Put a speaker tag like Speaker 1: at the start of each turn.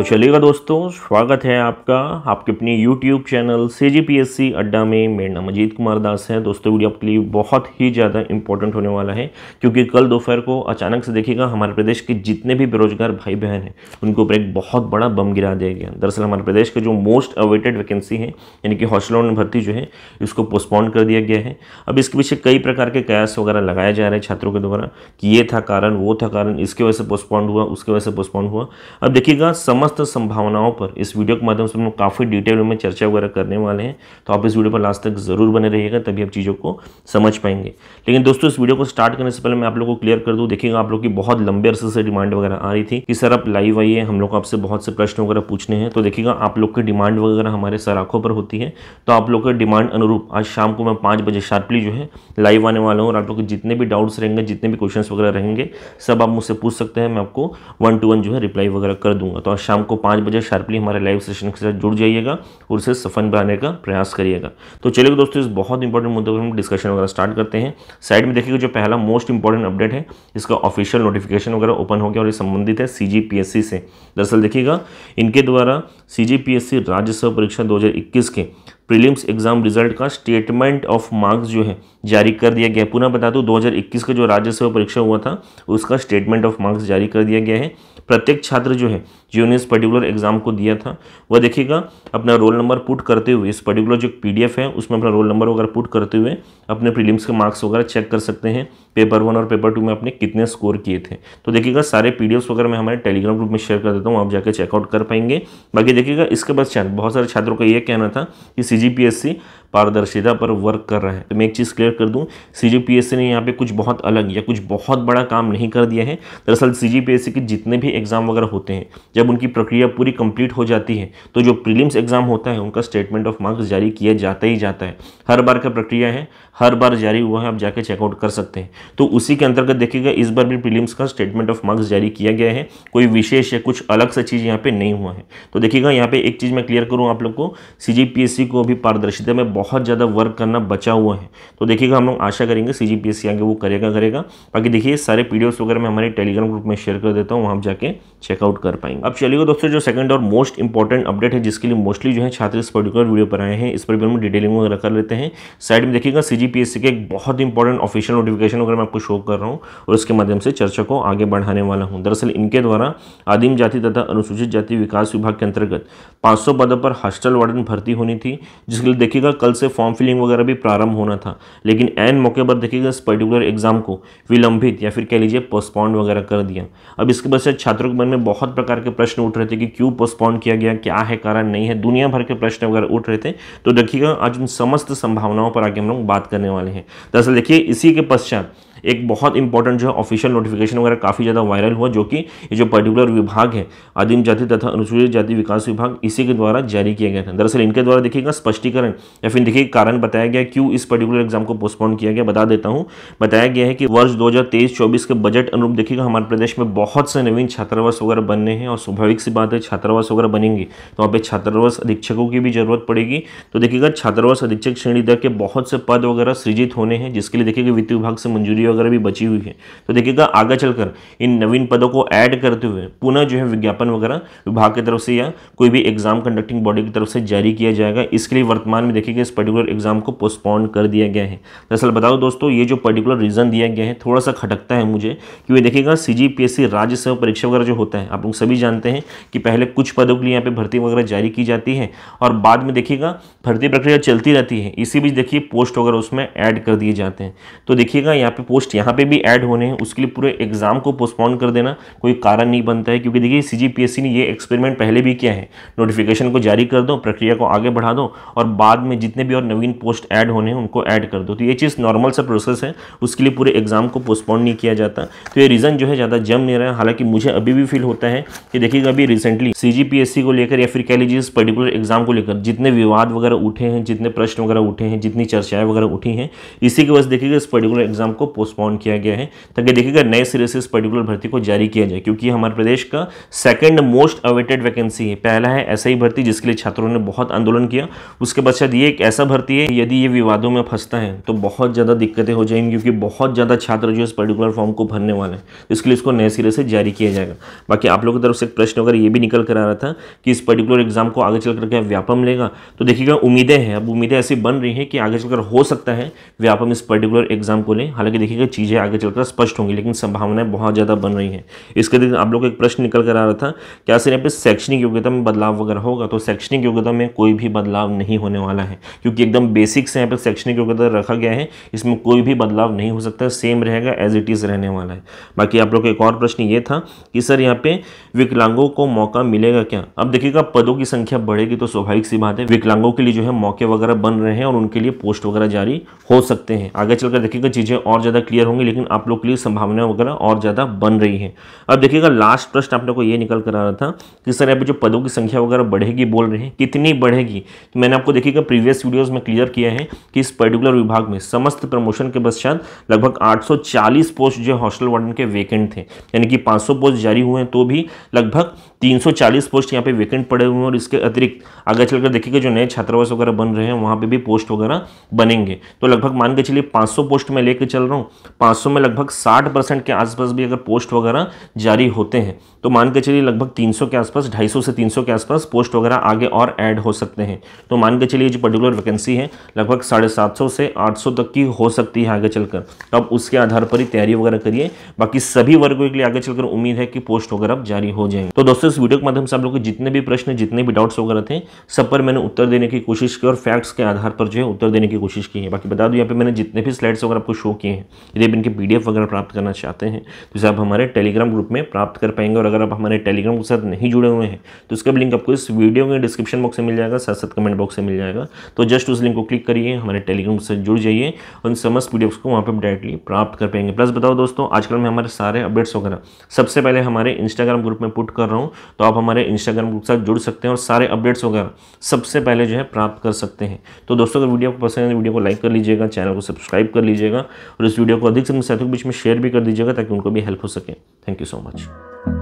Speaker 1: तो चलिएगा दोस्तों स्वागत है आपका आपके अपने YouTube channel C G P S C Adda में मेरा नाम अजीत कुमार दास है दोस्तों वीडियो आपके लिए बहुत ही ज़्यादा इंपॉर्टेंट होने वाला है क्योंकि कल दोपहर को अचानक से देखिएगा हमारे प्रदेश के जितने भी बेरोजगार भाई बहन हैं उनके ऊपर एक बहुत बड़ा बम गिरा दिया गया दरअसल हमारे प्रदेश के जो मोस्ट अवेटेड वैकेंसी है यानी कि हॉस्टलों में भर्ती जो है इसको पोस्टपोन कर दिया गया है अब इसके पीछे कई प्रकार के कयास वगैरह लगाए जा रहे हैं छात्रों के द्वारा कि ये था कारण वो था कारण इसकी वजह से पोस्टपोन हुआ उसकी वजह से पोस्टपोन हुआ अब देखिएगा समस्त समस्त संभावनाओं पर इस वीडियो के माध्यम से हम लोग काफ़ी डिटेल में चर्चा वगैरह करने वाले हैं तो आप इस वीडियो पर लास्ट तक ज़रूर बने रहिएगा तभी आप चीज़ों को समझ पाएंगे लेकिन दोस्तों इस वीडियो को स्टार्ट करने से पहले मैं आप लोग को क्लियर कर दूँ देखिएगा आप लोग की बहुत लंबे अरसे से डिमांड वगैरह आ रही थी कि सर आप लाइव आइए हम लोग आपसे बहुत से प्रश्न वगैरह पूछने हैं तो देखिएगा आप लोग की डिमांड वगैरह हमारे सर आँखों पर होती है तो आप लोग का डिमांड अनुरूप आज शाम को मैं पाँच बजे शार्पली जो है लाइव आने वाला हूँ और आप लोग के जितने भी डाउट्स रहेंगे जितने भी क्वेश्चन वगैरह रहेंगे सब आप मुझसे पूछ सकते हैं मैं आपको वन टू वन जो है रिप्लाई वगैरह कर दूंगा तो आज शाम शाम को पाँच बजे शार्पली हमारे लाइव सेशन के साथ जुड़ जाइएगा और उसे सफल बनाने का प्रयास करिएगा तो चलिए दोस्तों इस बहुत इंपॉर्टेंट मुद्दे पर हम डिस्कशन वगैरह स्टार्ट करते हैं साइड में देखिएगा जो पहला मोस्ट इंपॉर्टेंट अपडेट है इसका ऑफिशियल नोटिफिकेशन वगैरह ओपन हो गया और ये संबंधित है सी से दरअसल देखिएगा इनके द्वारा सी राज्य सेवा परीक्षा दो के प्रीलिम्स एग्जाम रिजल्ट का स्टेटमेंट ऑफ मार्क्स जो है जारी कर दिया गया है पुनः बता दूँ 2021 का जो राज्यसभा परीक्षा हुआ था उसका स्टेटमेंट ऑफ मार्क्स जारी कर दिया गया है प्रत्येक छात्र जो है जिन्होंने इस पर्टिकुलर एग्जाम को दिया था वह देखिएगा अपना रोल नंबर पुट करते हुए इस पर्टिकुलर जो पीडीएफ है उसमें अपना रोल नंबर वगैरह पुट करते हुए अपने प्रीलिम्स के मार्क्स वगैरह चेक कर सकते हैं पेपर वन और पेपर टू में आपने कितने स्कोर किए थे तो देखिएगा सारे पी वगैरह मैं हमारे टेलीग्राम ग्रुप में शेयर कर देता हूँ आप जाकर चेकआउट कर पाएंगे बाकी देखिएगा इसके बाद बहुत सारे छात्रों का ये कहना था कि सी पारदर्शिता पर वर्क कर रहा है तो मैं एक चीज़ क्लियर कर दूँ सी ने यहाँ पे कुछ बहुत अलग या कुछ बहुत बड़ा काम नहीं कर दिया है दरअसल सी के जितने भी एग्ज़ाम वगैरह होते हैं जब उनकी प्रक्रिया पूरी कंप्लीट हो जाती है तो जो प्रीलिम्स एग्ज़ाम होता है उनका स्टेटमेंट ऑफ मार्क्स जारी किया जाता ही जाता है हर बार का प्रक्रिया है हर बार जारी हुआ है आप जाके चेकआउट कर सकते हैं तो उसी के अंतर्गत देखिएगा इस बार भी प्रीलिम्स का स्टेटमेंट ऑफ मार्क्स जारी किया गया है कोई विशेष या कुछ अलग सा चीज़ यहाँ पे नहीं हुआ है तो देखिएगा यहाँ पे एक चीज़ मैं क्लियर करूँ आप लोग को सी को भी पारदर्शिता में बहुत ज़्यादा वर्क करना बचा हुआ है तो देखिएगा हम लोग आशा करेंगे सी जी आगे वो करेगा करेगा बाकी देखिए सारे पी वगैरह मैं हमारे टेलीग्राम ग्रुप में शेयर कर देता हूँ वहाँ जाके चेकआउट कर पाएंगे अब चलिएगा दोस्तों जो सेकंड और मोस्ट इंपॉर्टेंट अपडेट है जिसके लिए मोस्टली जो है छात्र इस पर्टिकुलर वीडियो पर आए हैं इस पर भी हम डिटेलिंग वगैरह कर लेते हैं साइड में देखिएगा सी जी के एक बहुत इंपॉर्टेंट ऑफिशियल नोटिफिकेशन वगैरह मैं आपको शो कर रहा हूँ और उसके माध्यम से चर्चा को आगे बढ़ाने वाला हूँ दरअसल इनके द्वारा आदिम जाति तथा अनुसूचित जाति विकास विभाग के अंतर्गत पाँच सौ पदों पर हॉस्टल वार्डन भर्ती होनी थी जिसके लिए देखिएगा कल कल से फॉर्म फिलिंग वगैरह भी प्रारंभ होना था लेकिन एन मौके पर देखिएगा इस पर्टिकुलर एग्जाम को विलंबित या फिर कह लीजिए पोस्टपॉन्ड वगैरह कर दिया अब इसके वजह से छात्रों के मन में बहुत प्रकार के प्रश्न उठ रहे थे कि क्यों पोस्टपॉन्ड किया गया क्या है कारण नहीं है दुनिया भर के प्रश्न वगैरह उठ रहे थे तो देखिएगा आज उन समस्त संभावनाओं पर आगे हम लोग बात करने वाले हैं दरअसल देखिए इसी के पश्चात एक बहुत इंपॉर्टेंट जो है ऑफिशियल नोटिफिकेशन वगैरह काफ़ी ज़्यादा वायरल हुआ जो कि ये जो पर्टिकुलर विभाग है आदिम जाति तथा अनुसूचित जाति विकास विभाग इसी के द्वारा जारी किया गया था दरअसल इनके द्वारा देखिएगा स्पष्टीकरण या फिर देखिए कारण बताया गया क्यों इस पर्टिकुलर एग्जाम को पोस्टपोन किया गया बता देता हूँ बताया गया है कि वर्ष दो हज़ार के बजट अनुरूप देखिएगा हमारे प्रदेश में बहुत से नवीन छात्रावास वगैरह बनने हैं और स्वाभाविक सी बात है छात्रावास वगैरह बनेंगे तो वहाँ पर छात्रावास अधीक्षकों की भी जरूरत पड़ेगी तो देखिएगा छात्रावास अधीक्षक श्रेणी दर के बहुत से पद वगैरह सृजित होने हैं जिसके लिए देखिएगा वित्त विभाग से मंजूरी वगैरह भी बची हुई है तो देखिएगा आगे चलकर इन नवीन पदों को ऐड करते हुए पुनः जो है विज्ञापन वगैरह विभाग की तरफ से या कोई भी एग्जाम कंडक्टिंग बॉडी की तरफ से जारी किया जाएगा इसके लिए वर्तमान में देखिएगा इस पर्टिकुलर एग्जाम को पोस्टपोन कर दिया गया है दरअसल बताओ दोस्तों ये जो पर्टिकुलर रीज़न दिया गया है थोड़ा सा खटकता है मुझे कि वे देखिएगा सी सी राज्य सेवा परीक्षा वगैरह जो होता है आप लोग सभी जानते हैं कि पहले कुछ पदों के लिए यहाँ पे भर्ती वगैरह जारी की जाती है और बाद में देखिएगा भर्ती प्रक्रिया चलती रहती है इसी बीच देखिए पोस्ट वगैरह उसमें ऐड कर दिए जाते हैं तो देखिएगा यहाँ पे पोस्ट पोस्ट यहाँ पे भी ऐड होने हैं उसके लिए पूरे एग्जाम को पोस्टपोन कर देना कोई कारण नहीं बनता है क्योंकि देखिए सीजीपीएससी ने ये एक्सपेरिमेंट पहले भी किया है नोटिफिकेशन को जारी कर दो प्रक्रिया को आगे बढ़ा दो और बाद में जितने भी और नवीन पोस्ट ऐड होने हैं उनको ऐड कर दो तो ये चीज़ नॉर्मल सा प्रोसेस है उसके लिए पूरे एग्जाम को पोस्टपोन नहीं किया जाता तो ये रीज़न जो है ज़्यादा जम नहीं रहा हालांकि मुझे अभी भी फील होता है कि देखिएगा अभी रिसेंटली सी को लेकर या फिर कह लीजिए इस पर्टिकुलर एग्जाम को लेकर जितने विवाद वगैरह उठे हैं जितने प्रश्न वगैरह उठे हैं जितनी चर्चाएं वगैरह उठी हैं इसी की वजह देखिएगा इस पर्टिकुलर एग्जाम को पोस्ट पोस्टपोन किया गया है ताकि देखिएगा नए सिरे से इस पर्टिकुलर भर्ती को जारी किया जाए क्योंकि हमारे प्रदेश का सेकंड मोस्ट अवेटेड वैकेंसी है पहला है ऐसा ही भर्ती जिसके लिए छात्रों ने बहुत आंदोलन किया उसके बाद शायद ये एक ऐसा भर्ती है यदि ये विवादों में फंसता है तो बहुत ज़्यादा दिक्कतें हो जाएंगी क्योंकि बहुत ज़्यादा छात्र जो इस पर्टिकुलर फॉर्म को भरने वाले हैं तो इसके लिए इसको नए सिरे से जारी किया जाएगा बाकी आप लोगों की तरफ से एक प्रश्न अगर ये भी निकल कर आ रहा था कि इस पर्टिकुलर एग्जाम को आगे चल करके व्यापम लेगा तो देखिएगा उम्मीदें हैं अब उम्मीदें ऐसी बन रही हैं कि आगे चलकर हो सकता है व्यापम इस पर्टिकुलर एग्जाम को लें हालांकि देखिएगा तरीके की चीज़ें आगे चलकर स्पष्ट होंगी लेकिन संभावनाएं बहुत ज़्यादा बन रही हैं इसके दिन आप लोग एक प्रश्न निकल कर आ रहा था क्या सर यहाँ पर शैक्षणिक योग्यता में बदलाव वगैरह होगा तो शैक्षणिक योग्यता में कोई भी बदलाव नहीं होने वाला है क्योंकि एकदम बेसिक से यहाँ पर शैक्षणिक योग्यता रखा गया है इसमें कोई भी बदलाव नहीं हो सकता सेम रहेगा एज इट इज़ रहने वाला है बाकी आप लोग का एक और प्रश्न ये था कि सर यहाँ पर विकलांगों को मौका मिलेगा क्या अब देखिएगा पदों की संख्या बढ़ेगी तो स्वाभाविक सी बात है विकलांगों के लिए जो है मौके वगैरह बन रहे हैं और उनके लिए पोस्ट वगैरह जारी हो सकते हैं आगे चलकर देखिएगा चीज़ें और ज़्यादा क्लियर होंगे लेकिन आप लोग के लिए संभावनाएं वगैरह और ज़्यादा बन रही हैं अब देखिएगा लास्ट प्रश्न आप लोग को ये निकल कर आ रहा था कि सर अभी जो पदों की संख्या वगैरह बढ़ेगी बोल रहे हैं कितनी बढ़ेगी तो मैंने आपको देखिएगा प्रीवियस वीडियोज़ में क्लियर किया है कि इस पर्टिकुलर विभाग में समस्त प्रमोशन के पश्चात लगभग आठ पोस्ट जो हॉस्टल वार्डन के वेकेंट थे यानी कि 500 पोस्ट जारी हुए हैं तो भी लगभग तीन पोस्ट यहाँ पे वेकेंट पड़े हुए हैं और इसके अतिरिक्त आगे चलकर देखिएगा जो नए छात्रावास वगैरह बन रहे हैं वहाँ पर भी पोस्ट वगैरह बनेंगे तो लगभग मान के चलिए 500 पोस्ट मैं लेकर चल रहा हूँ 500 में लगभग 60 परसेंट के आसपास भी अगर पोस्ट वगैरह जारी होते हैं तो मान के चलिए लगभग 300 के आसपास 250 से 300 के आसपास पोस्ट वगैरह आगे और ऐड हो सकते हैं तो मान के चलिए जो पर्टिकुलर वैकेंसी है लगभग साढ़े से 800 तक की हो सकती है आगे चलकर तो अब उसके आधार पर ही तैयारी वगैरह करिए बाकी सभी वर्गों के लिए आगे चलकर उम्मीद है कि पोस्ट वगैरह जारी हो जाएंगे तो दोस्तों इस वीडियो के माध्यम से आप लोग के जितने भी प्रश्न जितने भी डाउट्स वगैरह थे सब पर मैंने उत्तर देने की कोशिश की और फैक्ट्स के आधार पर जो है उत्तर देने की कोशिश की है बाकी बता दूँ यहाँ पर मैंने जितने भी स्लाइड्स वगैरह आपको शो किए हैं यदि आप इनके पीडीएफ वगैरह प्राप्त करना चाहते हैं तो इसे आप हमारे टेलीग्राम ग्रुप में प्राप्त कर पाएंगे और अगर आप हमारे टेलीग्राम के साथ नहीं जुड़े हुए हैं तो उसका लिंक आपको इस वीडियो के डिस्क्रिप्शन बॉक्स में मिल जाएगा साथ साथ कमेंट बॉक्स में मिल जाएगा तो जस्ट उस लिंक को क्लिक करिए हमारे टेलीग्राम से जुड़ जाइए उन समस्त पी को वहाँ पर डायरेक्टली प्राप्त कर पाएंगे प्लस बताओ दोस्तों आजकल मैं हमारे सारे अपडेट्स वगैरह सबसे पहले हमारे इंस्टाग्राम ग्रुप में पुट कर रहा हूँ तो आप हमारे इंस्टाग्राम ग्रुप के साथ जुड़ सकते हैं और सारे अपडेट्स वगैरह सबसे पहले जो है प्राप्त कर सकते हैं तो दोस्तों अगर वीडियो पसंद है वीडियो तो को लाइक कर लीजिएगा चैनल को सब्सक्राइब कर लीजिएगा और इस वीडियो वीडियो को अधिक से अधिक साथियों के बीच में शेयर भी कर दीजिएगा ताकि उनको भी हेल्प हो सके थैंक यू सो मच